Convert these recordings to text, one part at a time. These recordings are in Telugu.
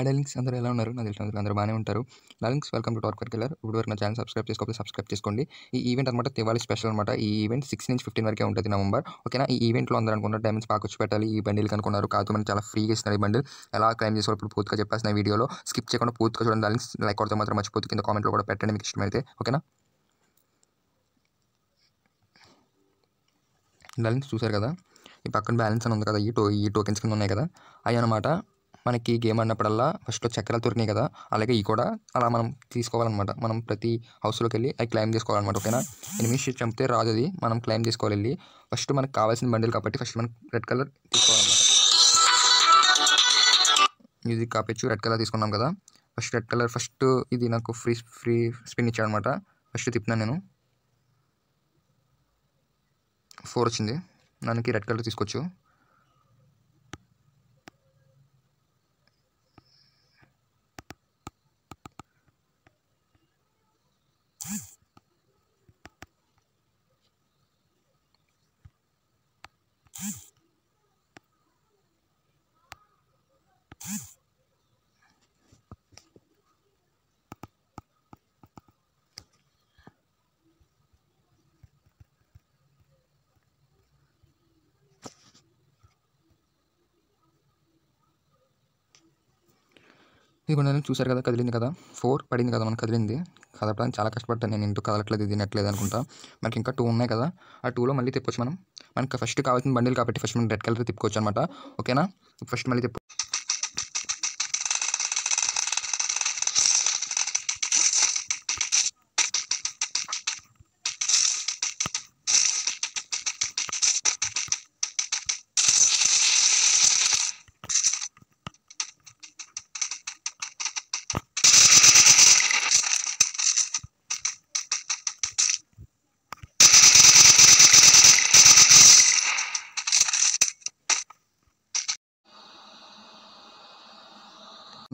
హై అందరూ ఎలా ఉన్నారు నాకు తెలిసిన అందరూ బాగానే ఉంటారు డార్లింగ్స్ వెల్కమ్ టు టార్క్ వర్క్ ఇప్పుడు వరకు నా ఛానల్ సబ్స్క్రైబ్ చేసుకోవాలి సబ్స్క్రైబ్ చేసుకోండి ఈ ఈవెంట్ అనమాట తివాలి స్పెషల్ అనమాట ఈ ఈవెంట్ సిక్స్ నుంచి ఫిఫ్టీన్ వరకే ఉంటుంది నవంబర్ ఓకేనా ఈ ఈవెంట్లో అందరూ అనుకున్నారు డైమండ్స్ పాక వచ్చి పెట్టాలి ఈ బండిలు అనుకున్నారు కాదు మనం చాలా ఫ్రీగా ఇస్తున్నారు ఈ బండిల్ ఎలా క్లైమ్ చేసుకోవాలి ఇప్పుడు పూర్తిగా చెప్పాల్సిన వీడియోలో స్కిప్ చేయకుండా పూర్తిగా చూడండి డార్లింగ్స్ లైక్ కొడితే మాత్రం మర్చిపోతుంది కింద కామెంట్లో కూడా పెట్టండి మీకు ఇష్టమైతే ఓకేనా డార్లింగ్స్ చూశారు కదా ఈ పక్కన బ్యాలెన్స్ అని ఉంది కదా ఈ టో ఈ టోకెన్స్ కింద ఉన్నాయి కదా అవి అనమాట మనకి గేమ్ ఆడినప్పుడల్లా ఫస్ట్లో చక్రాలు దొరికినాయి కదా అలాగే ఈ కూడా అలా మనం తీసుకోవాలన్నమాట మనం ప్రతి హౌస్లోకి వెళ్ళి అవి క్లైమ్ చేసుకోవాలన్నమాట ఓకేనా ఎనిమిది షీట్ చంపితే రాదు అది మనం క్లైమ్ చేసుకోవాలి వెళ్ళి ఫస్ట్ మనకు కావాల్సిన బండిలు కాబట్టి ఫస్ట్ మనం రెడ్ కలర్ తీసుకోవాలన్నమాట మ్యూజిక్ కాపేచ్చు రెడ్ కలర్ తీసుకున్నాం కదా ఫస్ట్ రెడ్ కలర్ ఫస్ట్ ఇది నాకు ఫ్రీ ఫ్రీ స్పిన్ ఇచ్చాడనమాట ఫస్ట్ తిప్పినాను నేను ఫోర్ వచ్చింది దానికి రెడ్ కలర్ తీసుకొచ్చు ఇదిగోండి నేను చూశారు కదా కదిలింది కదా ఫోర్ పడింది కదా మనకు కదిలింది కదపడానికి చాలా కష్టపడ్డాను నేను ఇంటూ కదలట్లేదు తినట్లేదు అనుకుంటా మనకి ఇంకా టూ ఉన్నాయి కదా ఆ టూలో మళ్ళీ తిప్పొచ్చు మనం మనకి ఫస్ట్ కావాల్సిన బండిలు కాబట్టి ఫస్ట్ మనం రెడ్ కలర్ తిప్పుకోవచ్చు అనమాట ఓకేనా ఫస్ట్ మళ్ళీ తిప్పు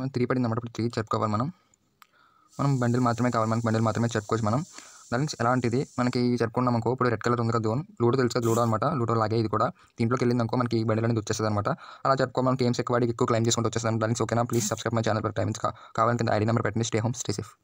మనం త్రీ పడింది అన్నమాట త్రీ చెప్పుకోవాలి మనం మనం బండిల్ మాత్రమే కావాలి మనకి బండిల్ మాత్రమే చెప్పుకోవచ్చు మనం దాని ఎలాంటిది మనకి చెప్పుకున్నాం అనుకో ఇప్పుడు రెడ్ కలర్ ఉంది కదా జోన్ లూడో తెలుసు కదా లూడో అనమాట లూడో లాగే ఇది కూడా దీంట్లోకి వెళ్ళింది అనుకో మనకి ఈ బండిల్ అనేది వచ్చేస్తుంది అనమాట అలా చెప్పుకో మనం గేమ్స్ ఎక్కువ వాడికి ఎక్కువ క్లైమ్ చేసుకుంటూ వచ్చేస్తాం దానికి ఓకేనా please subscribe my channel for times కావాలి కింద ఐడి నెంబర్ పెట్టండి స్టే హోమ్ స్టే సేఫ్